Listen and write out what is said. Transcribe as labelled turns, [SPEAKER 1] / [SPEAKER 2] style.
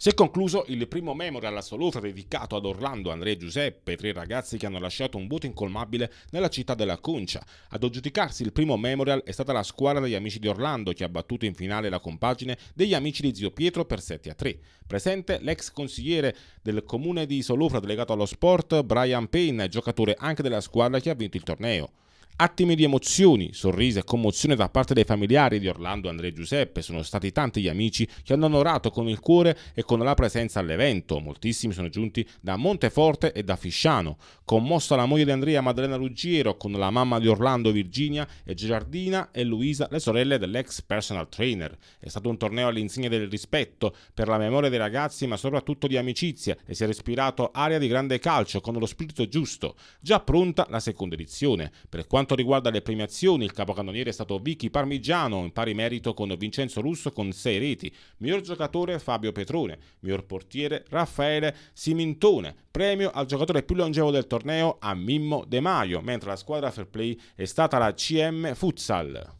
[SPEAKER 1] Si è concluso il primo memorial assoluto dedicato ad Orlando, Andrea e Giuseppe, tre ragazzi che hanno lasciato un voto incolmabile nella città della Concia. Ad aggiudicarsi il primo memorial è stata la squadra degli amici di Orlando che ha battuto in finale la compagine degli amici di Zio Pietro per 7 a 3. Presente l'ex consigliere del comune di Solofra delegato allo sport Brian Payne, giocatore anche della squadra che ha vinto il torneo. Attimi di emozioni, sorrisi e commozione da parte dei familiari di Orlando, Andrea e Giuseppe. Sono stati tanti gli amici che hanno onorato con il cuore e con la presenza all'evento. Moltissimi sono giunti da Monteforte e da Fisciano. Commossa la moglie di Andrea, Maddalena Ruggiero, con la mamma di Orlando, Virginia e Giardina e Luisa, le sorelle dell'ex personal trainer. È stato un torneo all'insegna del rispetto per la memoria dei ragazzi, ma soprattutto di amicizia e si è respirato aria di grande calcio con lo spirito giusto. Già pronta la seconda edizione. Per quanto quanto riguarda le premiazioni, il capocannoniere è stato Vicky Parmigiano, in pari merito con Vincenzo Russo con 6 reti, miglior giocatore Fabio Petrone, miglior portiere Raffaele Simintone, premio al giocatore più longevo del torneo a Mimmo De Maio, mentre la squadra fair play è stata la CM Futsal.